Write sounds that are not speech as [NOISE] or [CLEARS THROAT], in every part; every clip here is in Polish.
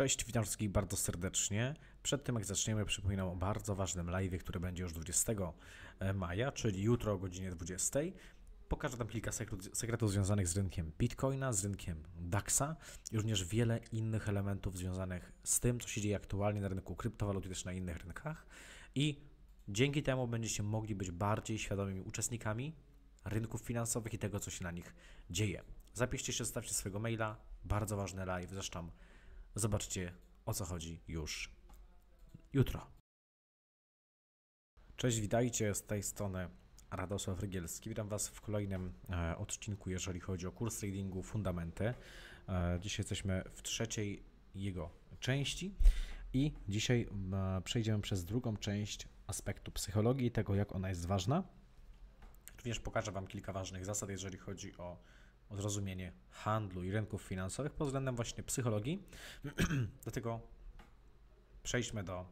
Cześć, witam wszystkich bardzo serdecznie. Przed tym jak zaczniemy, przypominam o bardzo ważnym live, który będzie już 20 e, maja, czyli jutro o godzinie 20. Pokażę tam kilka sekretów związanych z rynkiem Bitcoina, z rynkiem DAXa i również wiele innych elementów związanych z tym, co się dzieje aktualnie na rynku kryptowalut i też na innych rynkach. I dzięki temu będziecie mogli być bardziej świadomymi uczestnikami rynków finansowych i tego, co się na nich dzieje. Zapiszcie się, zostawcie swojego maila. Bardzo ważny live, zresztą Zobaczcie o co chodzi już jutro. Cześć, witajcie z tej strony Radosław Rygielski. Witam Was w kolejnym e, odcinku, jeżeli chodzi o kurs tradingu Fundamenty. E, dzisiaj jesteśmy w trzeciej jego części i dzisiaj e, przejdziemy przez drugą część aspektu psychologii, tego jak ona jest ważna. Również pokażę Wam kilka ważnych zasad, jeżeli chodzi o zrozumienie handlu i rynków finansowych pod względem właśnie psychologii. [CLEARS THROAT] Dlatego przejdźmy do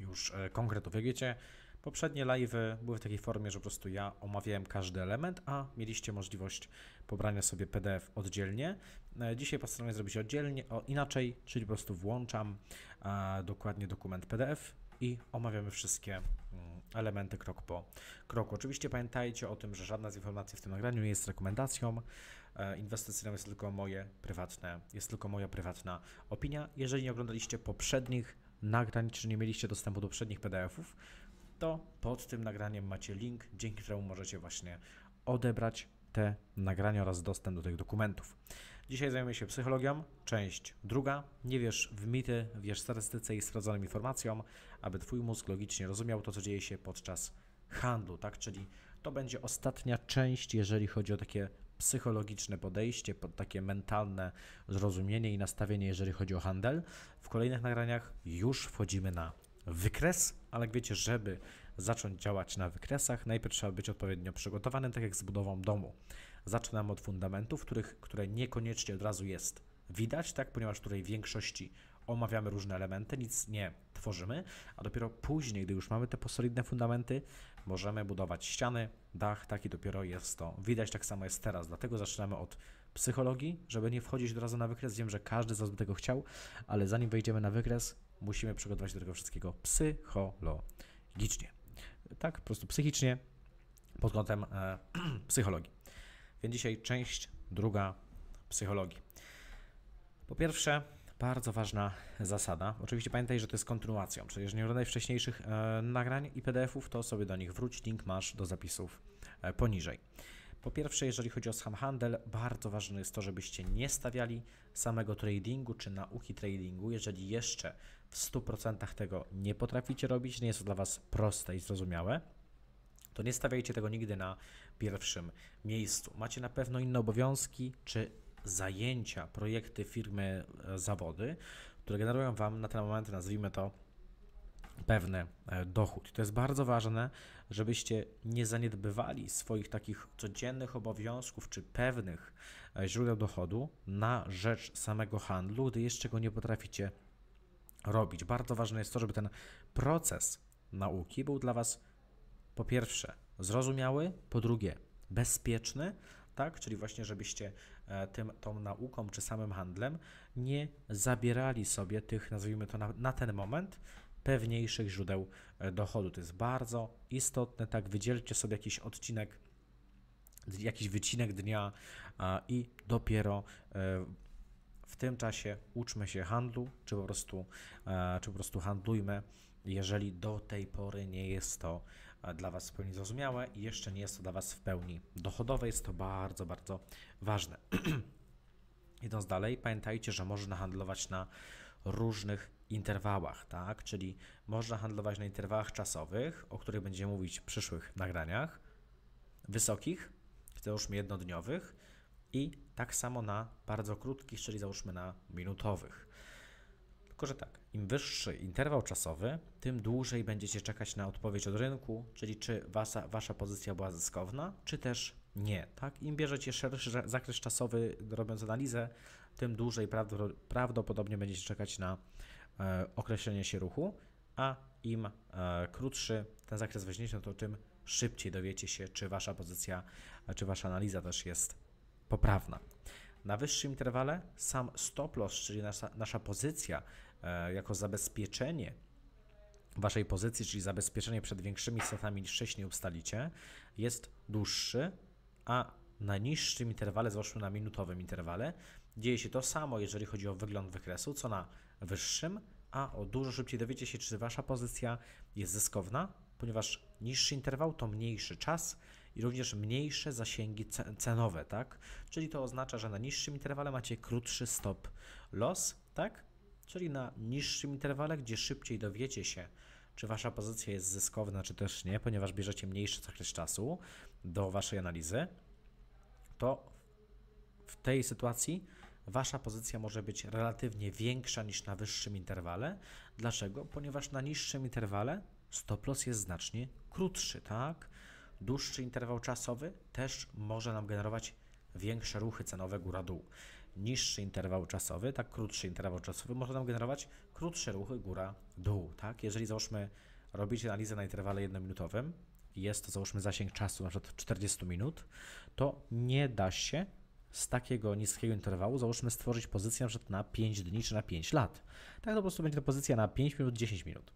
już e, konkretów. Jak wiecie, poprzednie live były w takiej formie, że po prostu ja omawiałem każdy element, a mieliście możliwość pobrania sobie PDF oddzielnie. E, dzisiaj się zrobić oddzielnie, o, inaczej, czyli po prostu włączam a, e, dokładnie dokument PDF i omawiamy wszystkie elementy krok po kroku. Oczywiście pamiętajcie o tym, że żadna z informacji w tym nagraniu nie jest rekomendacją e, inwestycyjną, jest tylko moje prywatne, jest tylko moja prywatna opinia. Jeżeli nie oglądaliście poprzednich nagrań, czy nie mieliście dostępu do poprzednich PDFów, to pod tym nagraniem macie link, dzięki któremu możecie właśnie odebrać te nagrania oraz dostęp do tych dokumentów. Dzisiaj zajmuję się psychologią, część druga. Nie wierz w mity, wierz w statystyce i sprawdzonym informacjom, aby Twój mózg logicznie rozumiał to, co dzieje się podczas handlu, tak? Czyli to będzie ostatnia część, jeżeli chodzi o takie psychologiczne podejście, pod takie mentalne zrozumienie i nastawienie, jeżeli chodzi o handel. W kolejnych nagraniach już wchodzimy na wykres, ale jak wiecie, żeby zacząć działać na wykresach, najpierw trzeba być odpowiednio przygotowanym, tak jak z budową domu. Zaczynamy od fundamentów, których, które niekoniecznie od razu jest widać, tak? ponieważ tutaj w większości omawiamy różne elementy, nic nie tworzymy, a dopiero później, gdy już mamy te solidne fundamenty, możemy budować ściany, dach, taki dopiero jest to widać, tak samo jest teraz. Dlatego zaczynamy od psychologii, żeby nie wchodzić od razu na wykres. Wiem, że każdy z nas by tego chciał, ale zanim wejdziemy na wykres, musimy przygotować się do tego wszystkiego psychologicznie. Tak, po prostu psychicznie pod kątem e, [CLEARS THROAT] psychologii. Więc dzisiaj część druga psychologii. Po pierwsze, bardzo ważna zasada. Oczywiście pamiętaj, że to jest kontynuacją, czyli jeżeli nie oglądaj wcześniejszych e, nagrań i PDFów, to sobie do nich wróć, link masz do zapisów e, poniżej. Po pierwsze, jeżeli chodzi o sam handel, bardzo ważne jest to, żebyście nie stawiali samego tradingu czy nauki tradingu. Jeżeli jeszcze w 100% tego nie potraficie robić, nie jest to dla Was proste i zrozumiałe, to nie stawiajcie tego nigdy na pierwszym miejscu. Macie na pewno inne obowiązki czy zajęcia, projekty, firmy, e, zawody, które generują Wam na ten moment, nazwijmy to, pewny e, dochód. To jest bardzo ważne, żebyście nie zaniedbywali swoich takich codziennych obowiązków czy pewnych e, źródeł dochodu na rzecz samego handlu, gdy jeszcze go nie potraficie robić. Bardzo ważne jest to, żeby ten proces nauki był dla Was po pierwsze zrozumiały, po drugie bezpieczny, tak? Czyli właśnie, żebyście e, tym, tą nauką czy samym handlem nie zabierali sobie tych, nazwijmy to na, na ten moment, pewniejszych źródeł e, dochodu. To jest bardzo istotne, tak? Wydzielcie sobie jakiś odcinek, jakiś wycinek dnia i dopiero e, w tym czasie uczmy się handlu, czy po prostu, czy po prostu handlujmy, jeżeli do tej pory nie jest to dla Was w pełni zrozumiałe i jeszcze nie jest to dla Was w pełni dochodowe. Jest to bardzo, bardzo ważne. [CLEARS THROAT] Idąc dalej, pamiętajcie, że można handlować na różnych interwałach, tak? Czyli można handlować na interwałach czasowych, o których będziemy mówić w przyszłych nagraniach, wysokich, załóżmy jednodniowych i tak samo na bardzo krótkich, czyli załóżmy na minutowych. Tylko, że tak, im wyższy interwał czasowy, tym dłużej będziecie czekać na odpowiedź od rynku, czyli czy wasza, wasza pozycja była zyskowna, czy też nie. Tak? Im bierzecie szerszy zakres czasowy, robiąc analizę, tym dłużej prawdopodobnie będziecie czekać na e, określenie się ruchu, a im e, krótszy ten zakres weźmiecie, no to tym szybciej dowiecie się, czy wasza pozycja, czy wasza analiza też jest poprawna. Na wyższym interwale sam stop loss, czyli nasza, nasza pozycja E, jako zabezpieczenie waszej pozycji, czyli zabezpieczenie przed większymi setami niż wcześniej ustalicie, jest dłuższy, a na niższym interwale, zwłaszcza na minutowym interwale, dzieje się to samo, jeżeli chodzi o wygląd wykresu, co na wyższym, a o dużo szybciej dowiecie się, czy wasza pozycja jest zyskowna, ponieważ niższy interwał to mniejszy czas i również mniejsze zasięgi cenowe, tak? Czyli to oznacza, że na niższym interwale macie krótszy stop loss, tak? czyli na niższym interwale, gdzie szybciej dowiecie się, czy wasza pozycja jest zyskowna, czy też nie, ponieważ bierzecie mniejszy zakres czasu do waszej analizy, to w tej sytuacji wasza pozycja może być relatywnie większa niż na wyższym interwale. Dlaczego? Ponieważ na niższym interwale stop loss jest znacznie krótszy, tak? Dłuższy interwał czasowy też może nam generować większe ruchy cenowe góra-dół niższy interwał czasowy, tak krótszy interwał czasowy może nam generować krótsze ruchy góra-dół. Tak? Jeżeli załóżmy robicie analizę na interwale jednominutowym, i jest to załóżmy zasięg czasu na przykład 40 minut, to nie da się z takiego niskiego interwału załóżmy stworzyć pozycję na przykład na 5 dni czy na 5 lat. Tak to po prostu będzie to pozycja na 5 minut, 10 minut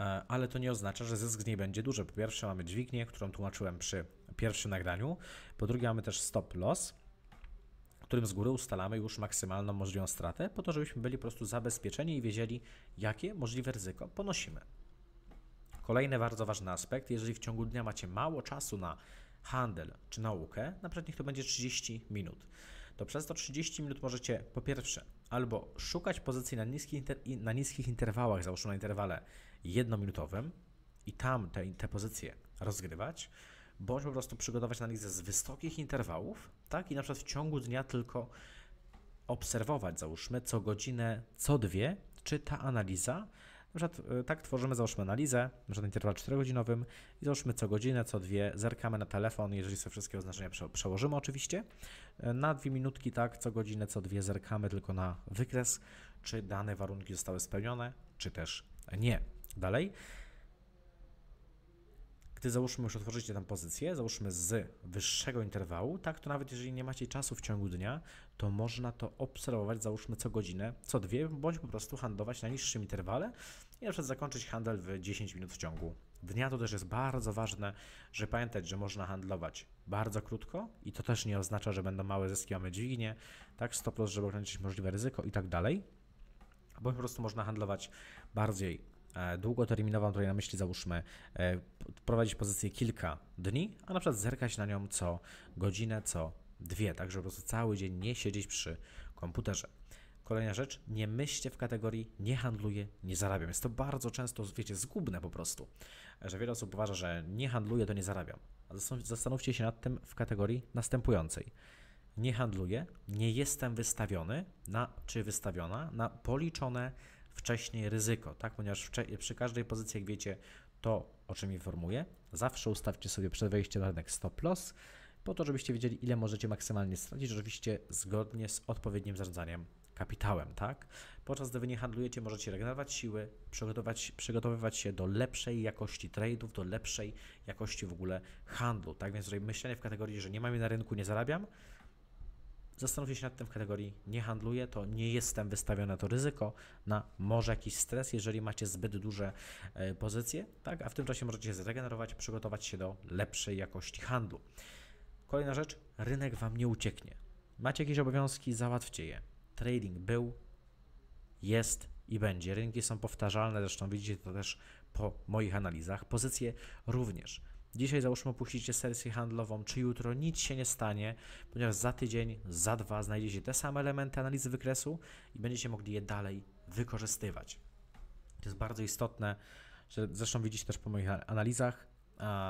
e, ale to nie oznacza, że zysk z niej będzie duży. Po pierwsze mamy dźwignię, którą tłumaczyłem przy pierwszym nagraniu, po drugie mamy też stop loss, którym z góry ustalamy już maksymalną możliwą stratę, po to, żebyśmy byli po prostu zabezpieczeni i wiedzieli, jakie możliwe ryzyko ponosimy. Kolejny bardzo ważny aspekt, jeżeli w ciągu dnia macie mało czasu na handel czy naukę, na przykład niech to będzie 30 minut, to przez to 30 minut możecie po pierwsze albo szukać pozycji na niskich, na niskich interwałach, załóżmy na interwale jednominutowym i tam te, te pozycje rozgrywać, bądź po prostu przygotować analizę z wysokich interwałów tak? I na przykład w ciągu dnia tylko obserwować, załóżmy, co godzinę, co dwie, czy ta analiza. Na przykład, e, tak tworzymy, załóżmy analizę, na przykład interwał 4-godzinowym i załóżmy co godzinę, co dwie, zerkamy na telefon, jeżeli sobie wszystkie oznaczenia przełożymy oczywiście, e, na dwie minutki, tak, co godzinę, co dwie zerkamy tylko na wykres, czy dane warunki zostały spełnione, czy też nie. Dalej, gdy załóżmy już otworzycie tam pozycję, załóżmy z wyższego interwału, tak to nawet jeżeli nie macie czasu w ciągu dnia, to można to obserwować załóżmy co godzinę, co dwie, bądź po prostu handlować na niższym interwale i na przykład zakończyć handel w 10 minut w ciągu dnia. To też jest bardzo ważne, że pamiętać, że można handlować bardzo krótko i to też nie oznacza, że będą małe zyski, mamy dźwignię, tak, stop loss, żeby ograniczyć możliwe ryzyko i tak dalej. Bo po prostu można handlować bardziej E, długoterminową, tutaj na myśli załóżmy e, prowadzić pozycję kilka dni, a na przykład zerkać na nią co godzinę, co dwie, tak żeby po prostu cały dzień nie siedzieć przy komputerze. Kolejna rzecz, nie myślcie w kategorii nie handluję, nie zarabiam. Jest to bardzo często, wiecie, zgubne po prostu, że wiele osób uważa, że nie handluję, to nie zarabiam. Zastanówcie się nad tym w kategorii następującej. Nie handluję, nie jestem wystawiony na, czy wystawiona na policzone wcześniej ryzyko, tak? Ponieważ przy każdej pozycji, jak wiecie, to o czym informuję, zawsze ustawcie sobie przed wejściem na rynek stop loss, po to, żebyście wiedzieli, ile możecie maksymalnie stracić, oczywiście zgodnie z odpowiednim zarządzaniem kapitałem, tak? Podczas gdy wy nie handlujecie, możecie regenerować siły, przygotować, przygotowywać się do lepszej jakości trade'ów, do lepszej jakości w ogóle handlu, tak? Więc tutaj myślenie w kategorii, że nie mam jej na rynku, nie zarabiam, Zastanówcie się nad tym w kategorii nie handluję, to nie jestem wystawiony na to ryzyko, na może jakiś stres, jeżeli macie zbyt duże e, pozycje, tak? a w tym czasie możecie się zregenerować, przygotować się do lepszej jakości handlu. Kolejna rzecz, rynek Wam nie ucieknie. Macie jakieś obowiązki, załatwcie je. Trading był, jest i będzie. Rynki są powtarzalne, zresztą widzicie to też po moich analizach. Pozycje również. Dzisiaj załóżmy opuścicie sesję handlową, czy jutro nic się nie stanie, ponieważ za tydzień, za dwa znajdziecie te same elementy analizy wykresu i będziecie mogli je dalej wykorzystywać. To jest bardzo istotne, że zresztą widzicie też po moich analizach,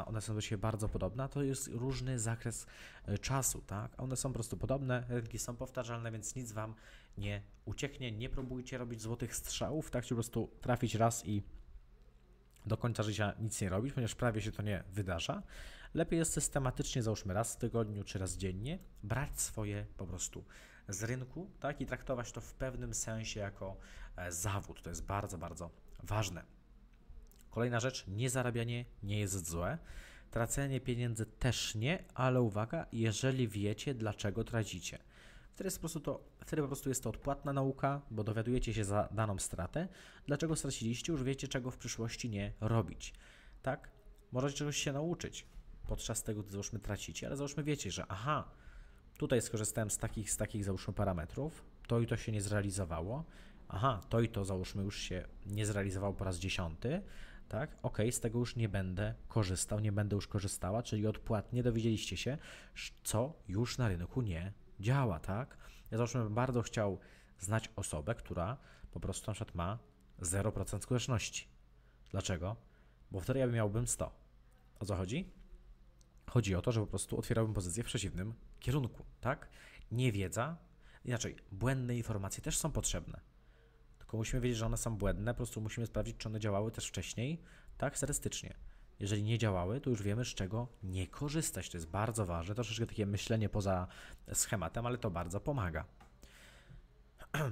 one są do siebie bardzo podobne, to jest różny zakres e, czasu, tak? One są po prostu podobne, rynki są powtarzalne, więc nic Wam nie ucieknie, nie próbujcie robić złotych strzałów, tak? Czy po prostu trafić raz i do końca życia nic nie robić, ponieważ prawie się to nie wydarza. Lepiej jest systematycznie, załóżmy raz w tygodniu czy raz dziennie, brać swoje po prostu z rynku tak? i traktować to w pewnym sensie jako e, zawód. To jest bardzo, bardzo ważne. Kolejna rzecz, niezarabianie nie jest złe. Tracenie pieniędzy też nie, ale uwaga, jeżeli wiecie, dlaczego tracicie – Wtedy, po prostu to, wtedy po prostu jest to odpłatna nauka, bo dowiadujecie się za daną stratę, dlaczego straciliście, już wiecie, czego w przyszłości nie robić. Tak? Możecie czegoś się nauczyć podczas tego, gdy załóżmy tracicie, ale załóżmy wiecie, że aha, tutaj skorzystałem z takich, z takich załóżmy parametrów, to i to się nie zrealizowało, aha, to i to załóżmy już się nie zrealizowało po raz dziesiąty, tak, ok, z tego już nie będę korzystał, nie będę już korzystała, czyli odpłatnie dowiedzieliście się, co już na rynku nie działa, tak? Ja załóżmy bym bardzo chciał znać osobę, która po prostu na przykład ma 0% skuteczności. Dlaczego? Bo wtedy ja miałbym 100. O co chodzi? Chodzi o to, że po prostu otwierałbym pozycję w przeciwnym kierunku, tak? Niewiedza, inaczej, błędne informacje też są potrzebne. Tylko musimy wiedzieć, że one są błędne, po prostu musimy sprawdzić, czy one działały też wcześniej, tak, statystycznie. Jeżeli nie działały, to już wiemy, z czego nie korzystać. To jest bardzo ważne, troszeczkę takie myślenie poza schematem, ale to bardzo pomaga. [CLEARS THROAT]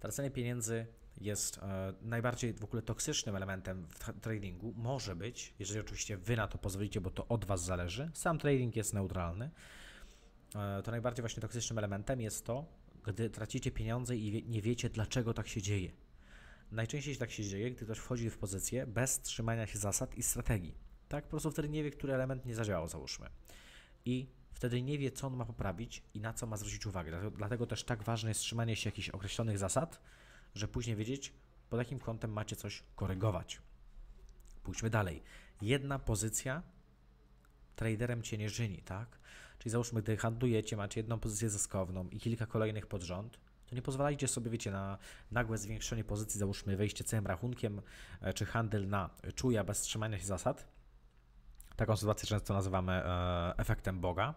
Tracenie pieniędzy jest e, najbardziej w ogóle toksycznym elementem w tradingu. Może być, jeżeli oczywiście wy na to pozwolicie, bo to od was zależy. Sam trading jest neutralny. E, to najbardziej właśnie toksycznym elementem jest to, gdy tracicie pieniądze i wie, nie wiecie, dlaczego tak się dzieje. Najczęściej tak się dzieje, gdy ktoś wchodzi w pozycję bez trzymania się zasad i strategii. Tak, po prostu wtedy nie wie, który element nie zadziałał, załóżmy. I wtedy nie wie, co on ma poprawić i na co ma zwrócić uwagę. Dlatego też tak ważne jest trzymanie się jakichś określonych zasad, że później wiedzieć, pod jakim kątem macie coś korygować. Pójdźmy dalej. Jedna pozycja traderem cię nie żyni, tak? Czyli załóżmy, gdy handlujecie, macie jedną pozycję zyskowną i kilka kolejnych pod rząd, to nie pozwalajcie sobie, wiecie, na nagłe zwiększenie pozycji, załóżmy wejście całym rachunkiem, e, czy handel na czuja bez trzymania się zasad. Taką sytuację często nazywamy e, efektem Boga.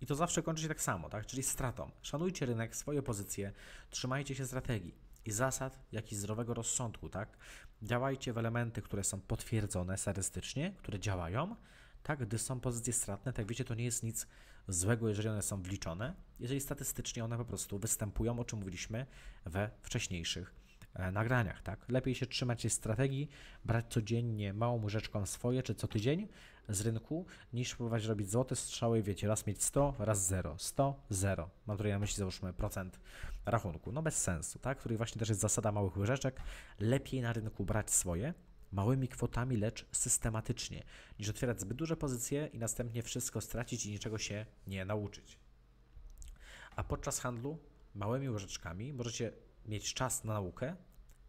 I to zawsze kończy się tak samo, tak? czyli stratą. Szanujcie rynek, swoje pozycje, trzymajcie się strategii i zasad, jak i zdrowego rozsądku. Tak? Działajcie w elementy, które są potwierdzone statystycznie, które działają, tak, gdy są pozycje stratne, tak wiecie, to nie jest nic złego, jeżeli one są wliczone, jeżeli statystycznie one po prostu występują, o czym mówiliśmy we wcześniejszych e, nagraniach, tak? Lepiej się trzymać tej strategii, brać codziennie małą łyżeczką swoje, czy co tydzień z rynku, niż próbować robić złote strzały, wiecie, raz mieć 100, raz 0, 100, 0. Mam tutaj na myśli, załóżmy, procent rachunku. No bez sensu, tak? Który właśnie też jest zasada małych łyżeczek. Lepiej na rynku brać swoje, małymi kwotami, lecz systematycznie, niż otwierać zbyt duże pozycje i następnie wszystko stracić i niczego się nie nauczyć. A podczas handlu małymi łyżeczkami możecie mieć czas na naukę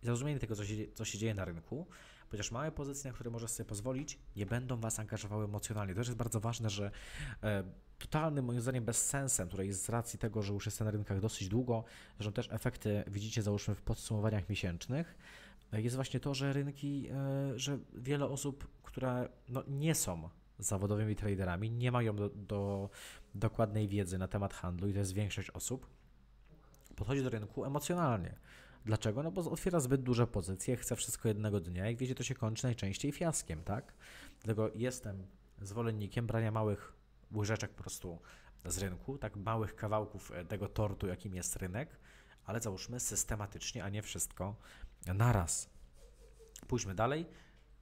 i zrozumienie tego, co się, co się dzieje na rynku, chociaż małe pozycje, na które możesz sobie pozwolić, nie będą Was angażowały emocjonalnie. To też jest bardzo ważne, że e, totalnym, moim zdaniem, bezsensem, które jest z racji tego, że już jestem na rynkach dosyć długo, że też efekty widzicie, załóżmy, w podsumowaniach miesięcznych, tak jest właśnie to, że rynki, e, że wiele osób, które no, nie są zawodowymi traderami, nie mają do, do dokładnej wiedzy na temat handlu i to jest większość osób, podchodzi do rynku emocjonalnie. Dlaczego? No bo otwiera zbyt duże pozycje, chce wszystko jednego dnia. Jak wiecie, to się kończy najczęściej fiaskiem, tak? Dlatego jestem zwolennikiem brania małych łyżeczek po prostu z rynku, tak małych kawałków e, tego tortu, jakim jest rynek, ale załóżmy systematycznie, a nie wszystko naraz. Pójdźmy dalej.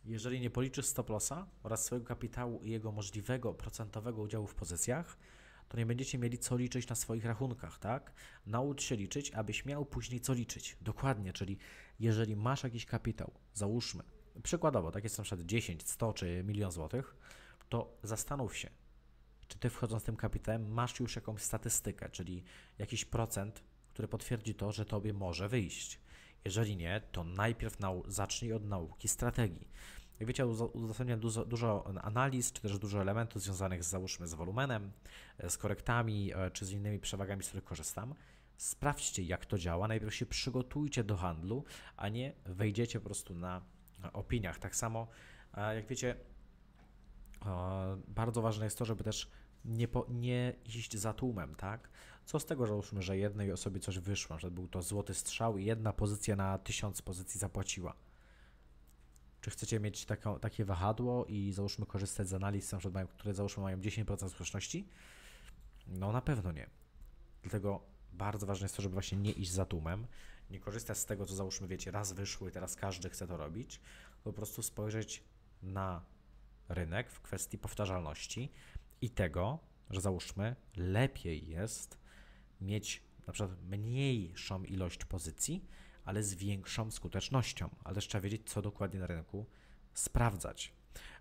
Jeżeli nie policzysz stop lossa oraz swojego kapitału i jego możliwego procentowego udziału w pozycjach, to nie będziecie mieli co liczyć na swoich rachunkach, tak? Naucz się liczyć, abyś miał później co liczyć. Dokładnie, czyli jeżeli masz jakiś kapitał, załóżmy, przykładowo, tak jest na przykład 10, 100 czy milion złotych, to zastanów się, czy ty wchodząc z tym kapitałem masz już jakąś statystykę, czyli jakiś procent, który potwierdzi to, że tobie może wyjść. Jeżeli nie, to najpierw nau- zacznij od nauki strategii. Jak wiecie, uzasadniam dużo, dużo analiz, czy też dużo elementów związanych z, załóżmy, z wolumenem, e, z korektami, e, czy z innymi przewagami, z których korzystam. Sprawdźcie, jak to działa. Najpierw się przygotujcie do handlu, a nie wejdziecie po prostu na e, opiniach. Tak samo, jak wiecie, bardzo ważne jest to, żeby też nie, po, nie iść za tłumem, tak? Co z tego, że załóżmy, że jednej osobie coś wyszło, że był to złoty strzał i jedna pozycja na tysiąc pozycji zapłaciła. Czy chcecie mieć takie wahadło i załóżmy korzystać z analiz, które załóżmy mają 10% słuszności? No na pewno nie. Dlatego bardzo ważne jest to, żeby właśnie nie iść za tłumem, nie korzystać z tego, co załóżmy, wiecie, raz wyszło i teraz każdy chce to robić, po prostu spojrzeć na rynek w kwestii powtarzalności, i tego, że załóżmy, lepiej jest mieć na przykład mniejszą ilość pozycji, ale z większą skutecznością. Ale też trzeba wiedzieć, co dokładnie na rynku sprawdzać.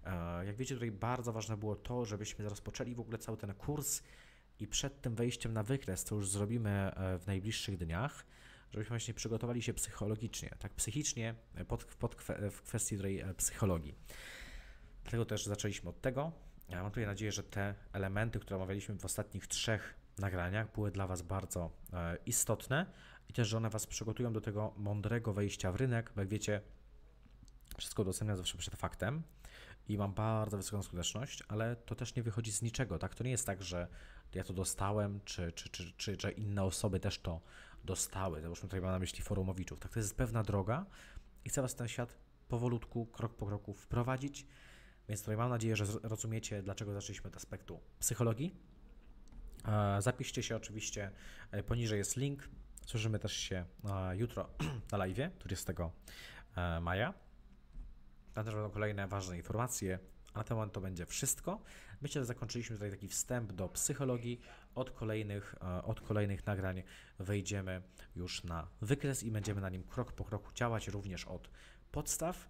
E, jak wiecie, tutaj bardzo ważne było to, żebyśmy rozpoczęli w ogóle cały ten kurs i przed tym wejściem na wykres, co już zrobimy e, w najbliższych dniach, żebyśmy właśnie przygotowali się psychologicznie, tak psychicznie pod, e, pod, w kwestii tej psychologii. Dlatego też zaczęliśmy od tego, ja mam tutaj nadzieję, że te elementy, które omawialiśmy w ostatnich trzech nagraniach, były dla Was bardzo e, istotne i też, że one Was przygotują do tego mądrego wejścia w rynek, bo jak wiecie, wszystko doceniam zawsze przed faktem i mam bardzo wysoką skuteczność, ale to też nie wychodzi z niczego, tak? To nie jest tak, że ja to dostałem, czy, czy, czy, czy, że inne osoby też to dostały. Załóżmy tutaj mam na myśli forumowiczów. Tak, to jest pewna droga i chcę Was w ten świat powolutku, krok po kroku wprowadzić, więc tutaj mam nadzieję, że rozumiecie, dlaczego zaczęliśmy od aspektu psychologii. E, zapiszcie się oczywiście, e, poniżej jest link. Słyszymy też się e, jutro [CLEARS THROAT] na live 20 maja. Tam też będą kolejne ważne informacje. A na ten moment to będzie wszystko. Myślę, że zakończyliśmy tutaj taki wstęp do psychologii. Od kolejnych, od kolejnych nagrań wejdziemy już na wykres i będziemy na nim krok po kroku działać również od podstaw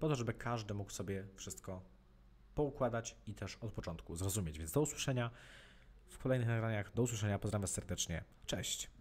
po to, żeby każdy mógł sobie wszystko poukładać i też od początku zrozumieć. Więc do usłyszenia w kolejnych nagraniach. Do usłyszenia. Pozdrawiam serdecznie. Cześć.